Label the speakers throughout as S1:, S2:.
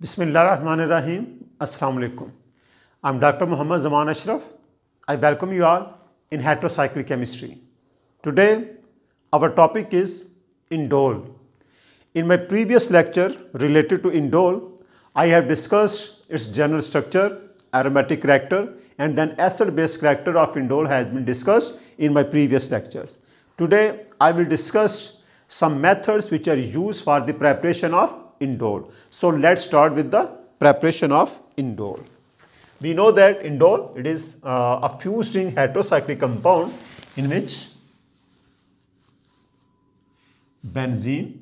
S1: Bismillahirrahmanirrahim. Assalamu alaikum. I'm Dr. Muhammad Zaman Ashraf. I welcome you all in heterocyclic chemistry. Today, our topic is indole. In my previous lecture related to indole, I have discussed its general structure, aromatic character, and then acid-base character of indole has been discussed in my previous lectures. Today, I will discuss some methods which are used for the preparation of indole. So let's start with the preparation of indole. We know that indole, it is uh, a fused ring heterocyclic compound in which benzene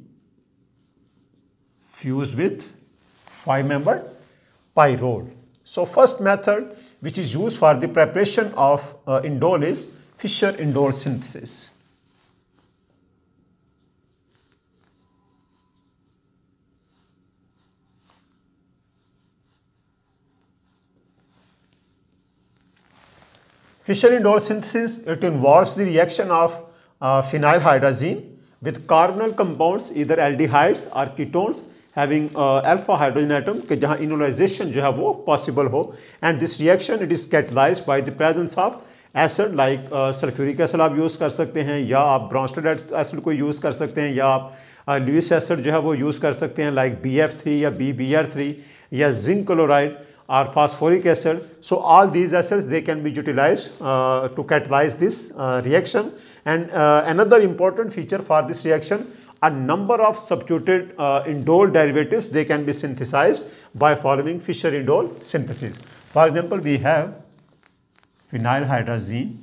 S1: fused with 5-membered pyrrole. So first method which is used for the preparation of uh, indole is Fischer-indole synthesis. Fischer-Indol synthesis, it the reaction of of hydrazine phenylhydrazine carbonyl carbonyl इधर aldehydes ketones ketones having alpha hydrogen atom के जहाँ enolisation जो है वो possible हो and this reaction it is catalyse by the presence of acid like sulphuric acid आप use कर सकते हैं या आप ब्रॉन्स्टेड एसड को यूज़ कर सकते हैं या आप ल्यूस uh, एसड जो है वो यूज़ कर सकते हैं लाइक बी एफ थ्री या बी बी आर थ्री या zinc chloride or phosphoric acid. So all these acids they can be utilized uh, to catalyze this uh, reaction. And uh, another important feature for this reaction, a number of substituted uh, indole derivatives they can be synthesized by following Fischer indole synthesis. For example, we have phenyl hydrazine,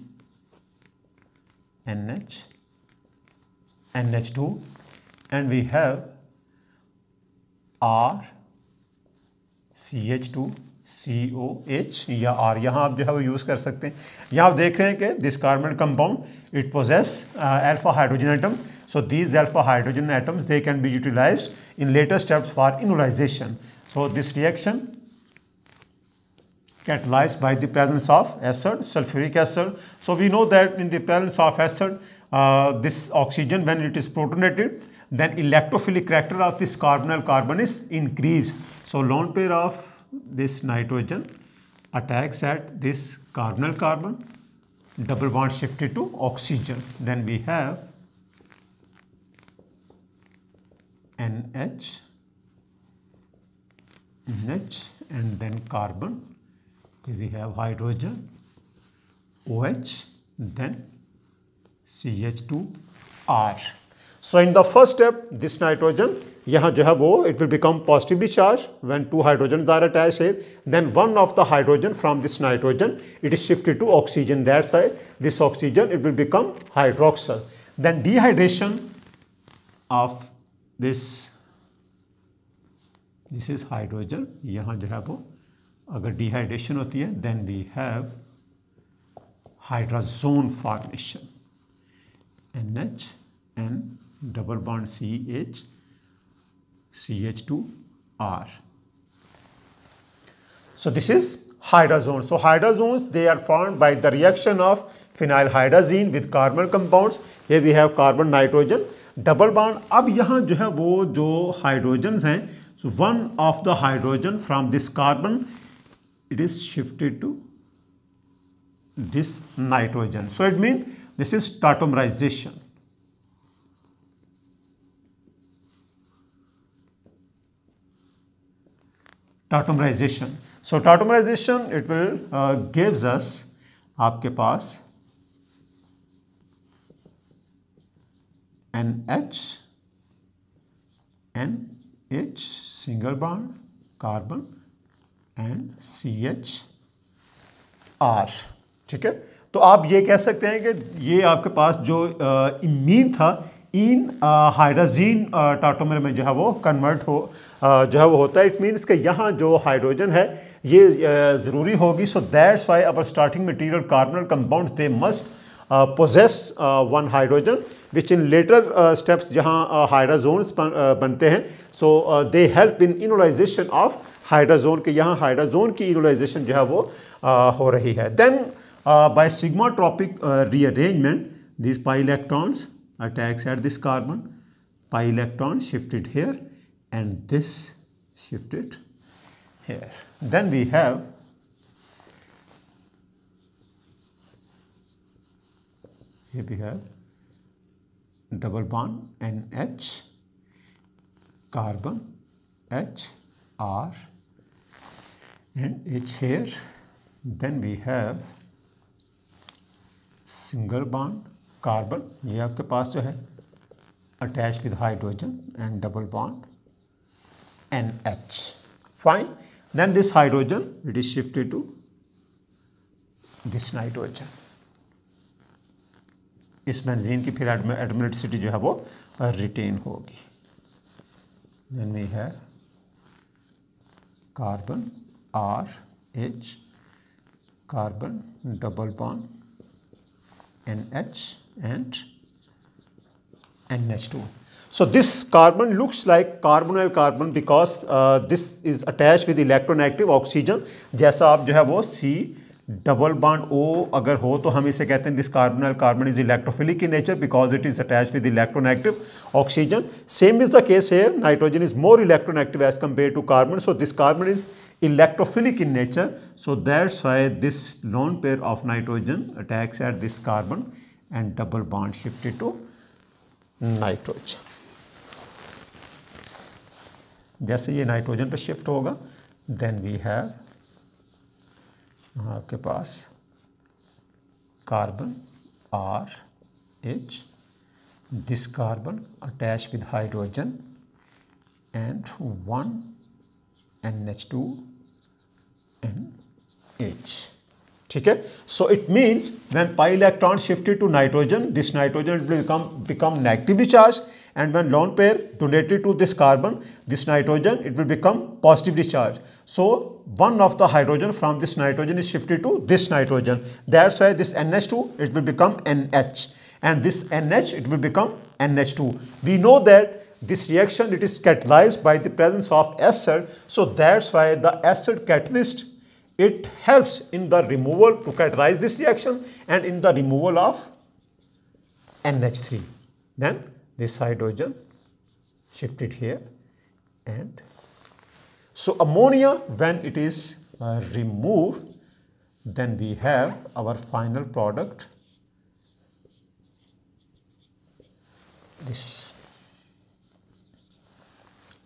S1: NH, NH2, and we have R, CH2 C O H या R यहाँ आप जो है वो use कर सकते हैं यहाँ आप देख रहे हैं कि this carbon compound it possesses alpha hydrogen atom so this alpha hydrogen atoms they can be utilise in latest steps for enolisation so this reaction catalyse by the presence of acid sulphuric acid so we know that in the presence of acid this oxygen when it is protonated then electrophilic character of this carbonyl carbon is increase so lone pair of this nitrogen attacks at this carbonyl carbon double bond shifted to oxygen then we have NH NH and then carbon here we have hydrogen OH then CH2R so in the first step, this nitrogen, it will become positively charged when two hydrogens are attached here. Then one of the hydrogen from this nitrogen, it is shifted to oxygen. that side. this oxygen, it will become hydroxyl. Then dehydration of this, this is hydrogen. Here, dehydration then we have hydrazone formation. NH and double bond CH, CH2, R. So this is hydrazone. So hydrazones, they are formed by the reaction of phenyl hydrazine with carbon compounds. Here we have carbon nitrogen, double bond. Ab yahan jo hai wo jo hydrogens hain, one of the hydrogen from this carbon, it is shifted to this nitrogen. So it means this is tautomerization. tautomerization. So tautomerization, it will uh, gives us aapke paas an h n h single bond carbon and ch r ठीक है तो आप ये कह सकते हैं कि ये आपके पास जो इमीन था इन हाइड्राजीन टाटोमर में जो है वो कन्वर्ट हो जो है वो होता है इट मीन्स कि यहाँ जो हाइड्रोजन है ये ज़रूरी होगी so that's why our starting material carbonyl compound they must possess one hydrogen which in later steps जहाँ हाइड्राजोन्स बनते हैं so they help in enolisation of hydrazone के यहाँ हाइड्राजोन की इनोलाइजेशन जो है वो uh, हो रही है then by sigma tropic rearrangement this pi electrons attacks at this carbon pi electron shifted here and this shifted here. Then we have here we have double bond NH carbon H R and H here. Then we have single bond carbon. You have to pass attached with hydrogen and double bond NH. Fine. Then this hydrogen, it is shifted to this nitrogen. इस benzene की फिर एडमिलिसिटी जो है वो retain होगी then we है carbon R H carbon double bond N H and N H two So this carbon looks like carbonyl carbon because uh, this is attached with electron electronegative oxygen. जैसा आप जो है वो C double bond O अगर हो तो हम इसे कहते this carbonyl carbon is electrophilic in nature because it is attached with electron electronegative oxygen. Same is the case here. Nitrogen is more electron active as compared to carbon. So this carbon is electrophilic in nature. So that's why this lone pair of nitrogen attacks at this carbon and double bond shifted to nitrogen. जैसे ये nitrogen पे shift होगा then we have आपके पास carbon R H this carbon attach with hydrogen and one N H two N H So it means when pi electron shifted to nitrogen, this nitrogen it will become become become negatively and when lone pair donated to this carbon this nitrogen it will become positively charged so one of the hydrogen from this nitrogen is shifted to this nitrogen that's why this nh2 it will become nh and this nh it will become nh2 we know that this reaction it is catalyzed by the presence of acid so that's why the acid catalyst it helps in the removal to catalyze this reaction and in the removal of NH3. Then this hydrogen shifted here and so ammonia when it is uh, removed then we have our final product this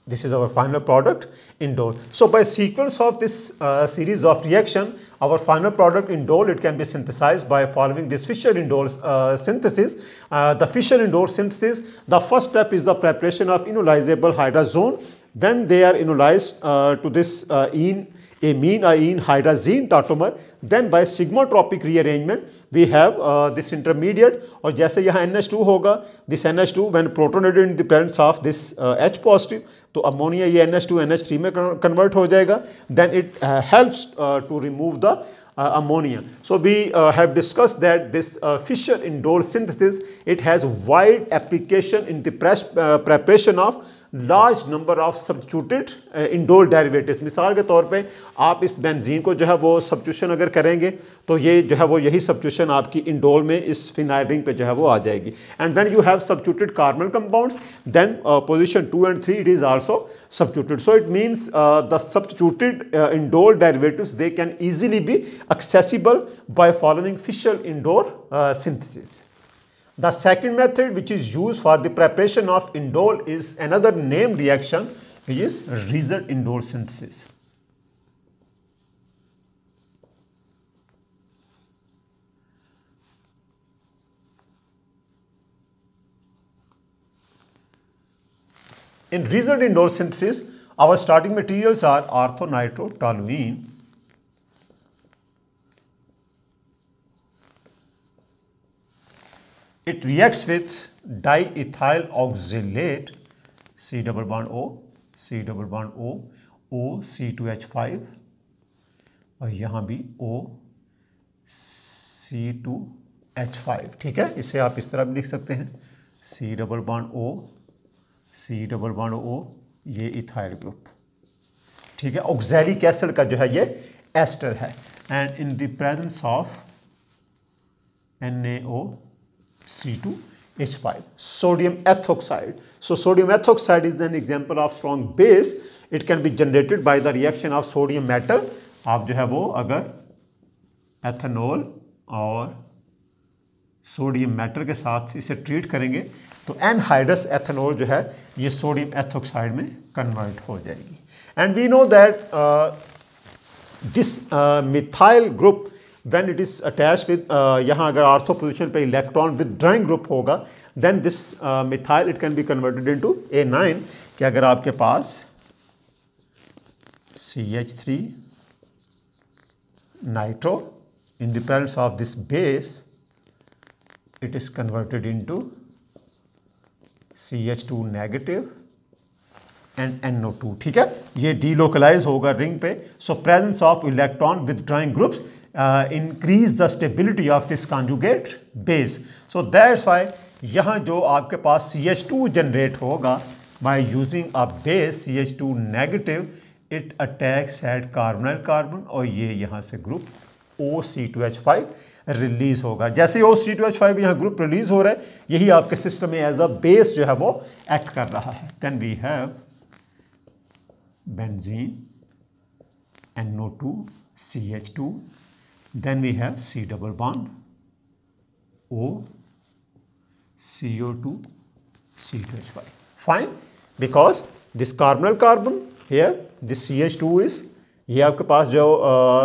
S1: this is our final product in Dole. So by sequence of this uh, series of reaction, our final product in Dole, it can be synthesized by following this Fischer-Indole uh, synthesis. Uh, the Fischer-Indole synthesis, the first step is the preparation of inolizable hydrazone. Then they are inolized uh, to this uh, ene, amine, hydrazine tautomer. Then by sigmotropic rearrangement, we have this intermediate और जैसे यहाँ N two होगा this N H two when protonated in the of this H positive तो ammonia ये N N two NH2 three में convert हो जाएगा then it helps to remove the ammonia so we have discuss that this Fischer indole synthesis it has wide application in the press preparation of large number of substituted indole derivatives मिसाल के तौर पे आप इस benzene को जो है वो सब्सटूशन अगर करेंगे तो ये जो है वो यही सब्सटूशन आपकी इंडोल में इस फिनाइल रिंग पे जो है वो आ जाएगी and then you have substituted carbon compounds then position two and three it is also substituted so it means the substituted indole derivatives they can easily be accessible by following Fischer indole synthesis The second method which is used for the preparation of indole is another named reaction which is Rieser indole synthesis. In Rieser indole synthesis, our starting materials are orthonitrotoluene it reacts with diethyl oxalate C double bond O C double bond O O five और यहां भी O five ठीक है इसे आप इस तरह भी लिख सकते हैं C double one O C double one O ये इथाइल ग्रुप ठीक है ऑक्जैलिक एसिड का जो है ये एस्टर है and in the presence of N A O C2H5, sodium ethoxide. So sodium ethoxide is an example of strong base. It can be generated by the reaction of sodium metal. आप जो है वो अगर ethanol और sodium matter के साथ इसे treat करेंगे तो एनहाइड्रस एथेनॉल जो है ये सोडियम एथोक्साइड में कन्वर्ट हो जाएगी and we know that this methyl group when it is attach with यहाँ अगर आर्थो पोजिशन पे इलेक्ट्रॉन विदड्राइंग ग्रुप होगा then this methyl it can be converted in to anion कि अगर आपके पास C H three in nitro of this base it is converted in to C H two negative and N O two ठीक है ये delocalise होगा ring पे so presence of electron withdrawing groups increase the stability of this conjugate base so that's why यहाँ जो आपके पास C H two generate होगा by using a base C H two negative it attacks at carbonyl carbon और ये यहाँ से group O C two H five release होगा जैसे O C two H five यहाँ ग्रुप रिलीज हो रहा है यही आपके सिस्टम में एज अ बेस जो है वो एक्ट कर रहा है then we have benzene N O two C H two Then we have C double bond, O, CO2, C2H5. Fine, because this carbonyl carbon here, this CH2 is, ये आपके पास जो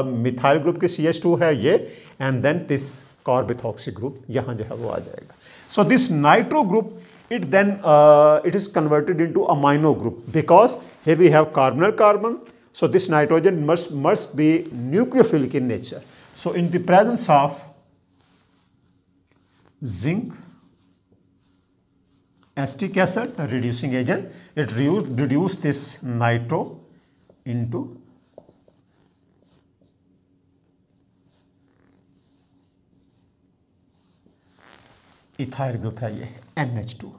S1: methyl group के CH2 है ये and then this carbethoxy group यहाँ जो है वो आ जाएगा So this nitro group it then uh, it is converted into amino group because here we have carbonyl carbon so this nitrogen must must be nucleophilic in nature so in the presence of zinc acetic acid, a reducing agent, it reduce, reduce this nitro into ethyl group है ये NH2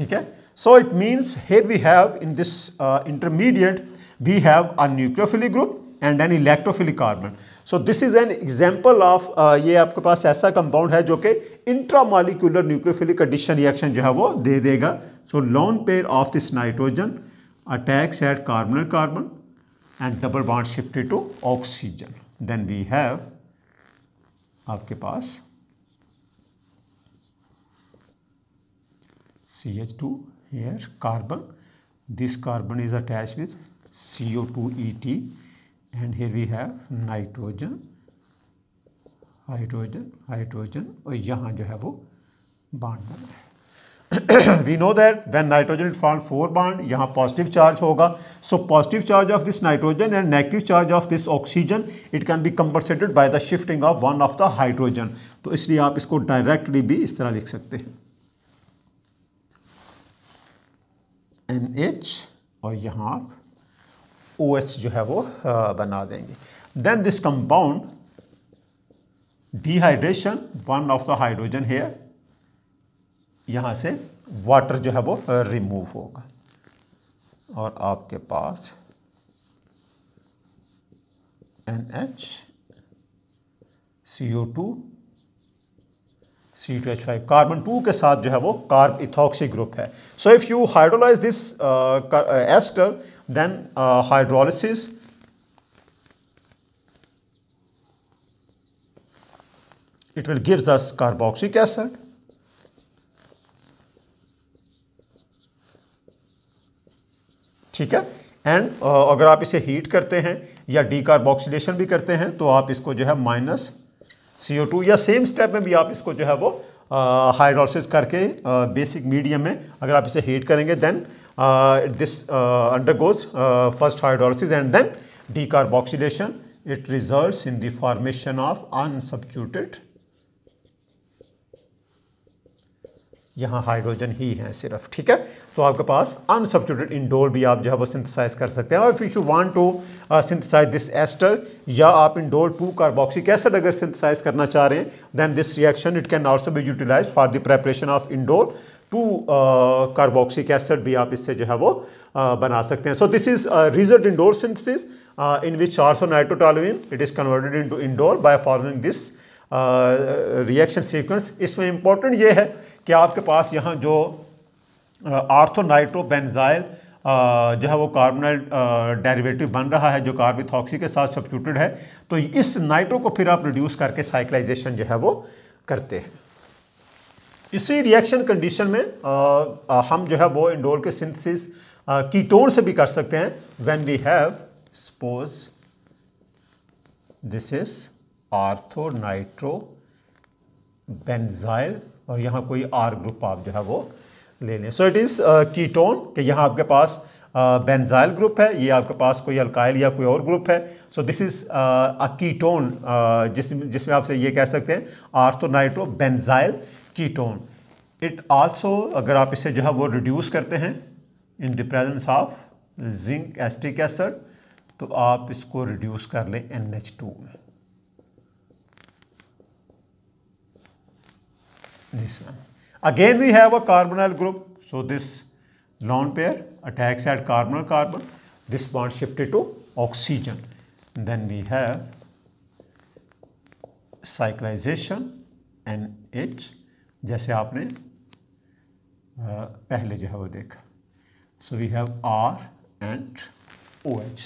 S1: Okay. so it means here we have in this uh, intermediate we have a nucleophilic group and an electrophilic carbon so this is an example of ये आपके पास ऐसा compound है जो कि इंट्रामालिक्यूलर nucleophilic addition reaction जो है वो दे देगा so lone pair of this nitrogen attacks at carbonyl carbon and double bond shifted to oxygen then we have आपके पास C H two here carbon this carbon is attach with E T and here we have nitrogen hydrogen hydrogen और यहाँ जो है वो bond बन है we know that when nitrogen it form four bond यहाँ पॉजिटिव चार्ज होगा so positive charge of this nitrogen and negative charge of this oxygen it can be compensated by the shifting of one of the hydrogen तो इसलिए आप इसको directly भी इस तरह लिख सकते हैं एन एच और यहाँ आप ओ OH जो है वो बना देंगे then this compound dehydration one of the hydrogen here यहाँ से वाटर जो है वो रिमूव होगा और आपके पास N H C O two C two H five carbon two के साथ जो है वो कार्ब इथॉक्सी ग्रुप है so if you hydrolyse this ester then hydrolysis it will gives us carboxylic acid ठीक है एंड uh, अगर आप इसे हीट करते हैं या डीकार्बोक्सीलेशन भी करते हैं तो आप इसको जो है माइनस टू या सेम स्टेप में भी आप इसको जो है वो हाइड्रोलिसिस करके बेसिक मीडियम में अगर आप इसे हीट करेंगे then this undergoes first hydrolysis and then decarboxylation it result in the formation of unsubstituted यहाँ हाइड्रोजन ही हैं सिर्फ ठीक है तो आपके पास अनसब्सटीट्यूटेड इंडोल भी आप जो है वो सिंथेसाइज कर सकते हैं और if you want to synthesise this ester या आप इंडोल टू कार्बोक्सिक एसिड अगर सिंथेसाइज करना चाह रहे हैं then this reaction it can also be utilise for the preparation of indole two carboxylic acid भी आप इससे जो है वो uh, बना सकते हैं so this is Reissert indole synthesis in which ortho nitrotoluene it is converted into indole by forming this reaction sequence इसमें इम्पोर्टेंट ये है कि आपके पास यहाँ जो आर्थोनाइट्रोबेनजाइल जो है वो कार्बोनाइल डेरिवेटिव बन रहा है जो कार्बिथॉक्सी के साथ सब्सिट्यूटेड है तो इस नाइट्रो को फिर आप रिड्यूस करके साइक्लाइजेशन जो है वो करते हैं इसी रिएक्शन कंडीशन में आ, हम जो है वो इंडोल के सिंथेसिस कीटोन से भी कर सकते हैं when we have suppose this is ortho nitro benzyl और यहाँ कोई आर ग्रुप आप जो है वो ले लें सो इट इज़ कीटोन कि यहाँ आपके पास बेंजाइल uh, ग्रुप है ये आपके पास कोई अल्काइल या कोई और ग्रुप है so this is a ketone जिस जिसमें आपसे ये कह सकते हैं ortho nitro benzyl ketone it also अगर आप इसे जो है वो रिड्यूस करते हैं in the presence of zinc acetic acid तो आप इसको रिड्यूस कर लें एन एच टू में this one. Again we have a carbonyl group. So this lone pair attacks at carbonyl carbon. This bond shifted to oxygen. And then we have cyclization and H जैसे आपने पहले जो है वो देखा so we have R and O H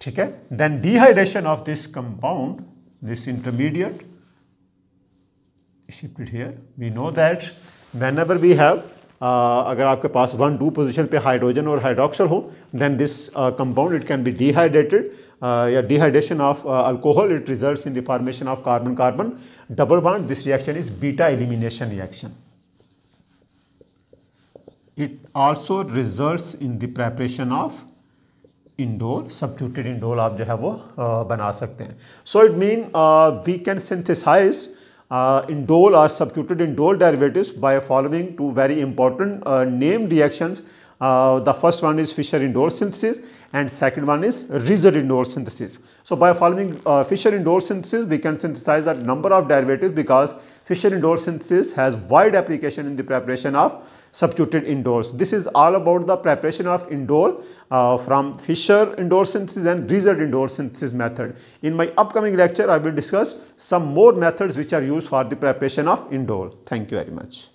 S1: ठीक है then dehydration of this compound this intermediate shift it here we know that whenever we have uh, अगर आपके पास वन टू पोजिशन पे हाइड्रोजन और हाइड्रोक्सल हो then this compound it can be dehydrated या dehydration of alcohol it results in the formation of carbon carbon double bond this reaction is beta elimination reaction it also result in the preparation of indole सब indole आप जो है वो uh, बना सकते हैं so it mean we can synthesise uh, in Dole are substituted in Dole derivatives by following two very important uh, name reactions. Uh, the first one is Fischer-Indole synthesis and second one is Rizer-Indole synthesis. So by following uh, Fischer-Indole synthesis, we can synthesize a number of derivatives because Fischer-Indole synthesis has wide application in the preparation of substituted indoles. This is all about the preparation of indole uh, from Fisher indole synthesis and Drizzer indole synthesis method. In my upcoming lecture, I will discuss some more methods which are used for the preparation of indole. Thank you very much.